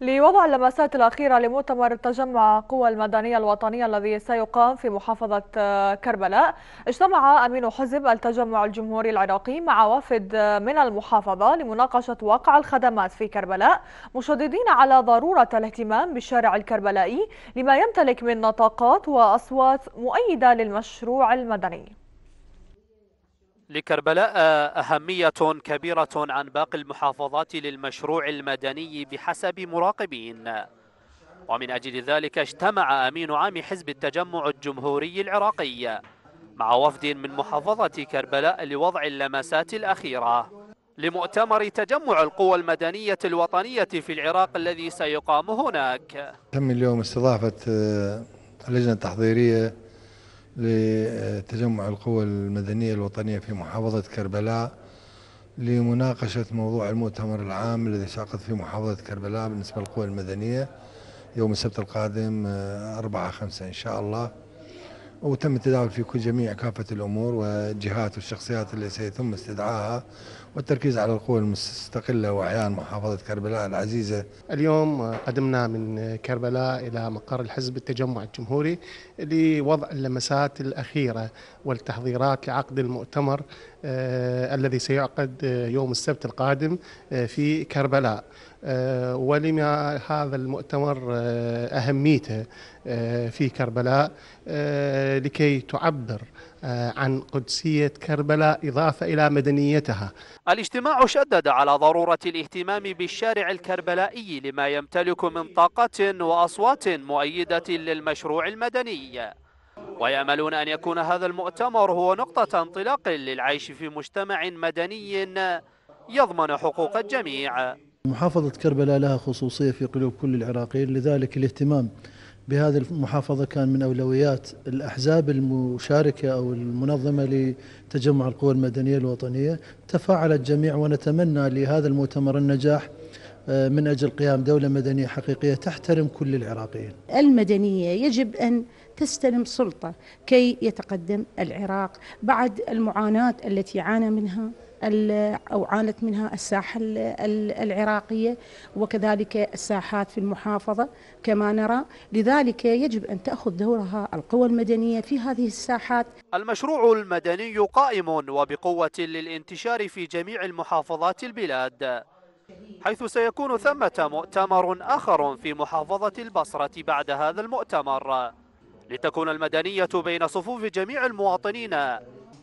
لوضع اللمسات الأخيرة لمؤتمر تجمع قوى المدنية الوطنية الذي سيقام في محافظة آه، كربلاء اجتمع أمين حزب التجمع الجمهوري العراقي مع وفد آه، من المحافظة لمناقشة واقع الخدمات في كربلاء مشددين على ضرورة الاهتمام بالشارع الكربلائي لما يمتلك من نطاقات وأصوات مؤيدة للمشروع المدني لكربلاء أهمية كبيرة عن باقي المحافظات للمشروع المدني بحسب مراقبين ومن أجل ذلك اجتمع أمين عام حزب التجمع الجمهوري العراقي مع وفد من محافظة كربلاء لوضع اللمسات الأخيرة لمؤتمر تجمع القوى المدنية الوطنية في العراق الذي سيقام هناك تم اليوم استضافة آه، لجنة تحضيرية لتجمع القوى المدنية الوطنية في محافظة كربلاء لمناقشة موضوع المؤتمر العام الذي سيعقد في محافظة كربلاء بالنسبة للقوى المدنية يوم السبت القادم 4 آه، 5 إن شاء الله وتم التداول في كل جميع كافة الأمور والجهات والشخصيات اللي سيتم استدعاها والتركيز على القوى المستقلة وأعيان محافظة كربلاء العزيزة اليوم قدمنا من كربلاء إلى مقر الحزب التجمع الجمهوري لوضع اللمسات الأخيرة والتحضيرات لعقد المؤتمر آه، الذي سيعقد آه، يوم السبت القادم آه، في كربلاء ولما هذا المؤتمر أهميته في كربلاء لكي تعبر عن قدسية كربلاء إضافة إلى مدنيتها الاجتماع شدد على ضرورة الاهتمام بالشارع الكربلائي لما يمتلك من طاقة وأصوات مؤيدة للمشروع المدني ويأملون أن يكون هذا المؤتمر هو نقطة انطلاق للعيش في مجتمع مدني يضمن حقوق الجميع محافظة كربلاء لها خصوصية في قلوب كل العراقيين لذلك الاهتمام بهذه المحافظة كان من أولويات الأحزاب المشاركة أو المنظمة لتجمع القوى المدنية الوطنية تفاعل الجميع ونتمنى لهذا المؤتمر النجاح آه، من أجل قيام دولة مدنية حقيقية تحترم كل العراقيين المدنية يجب أن تستلم سلطة كي يتقدم العراق بعد المعاناة التي عانى منها أو عانت منها الساحة العراقية وكذلك الساحات في المحافظة كما نرى لذلك يجب أن تأخذ دورها القوى المدنية في هذه الساحات المشروع المدني قائم وبقوة للانتشار في جميع المحافظات البلاد حيث سيكون ثمة مؤتمر آخر في محافظة البصرة بعد هذا المؤتمر لتكون المدنية بين صفوف جميع المواطنين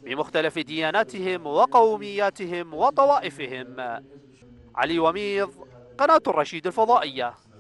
بمختلف دياناتهم وقومياتهم وطوائفهم علي وميض قناة الرشيد الفضائية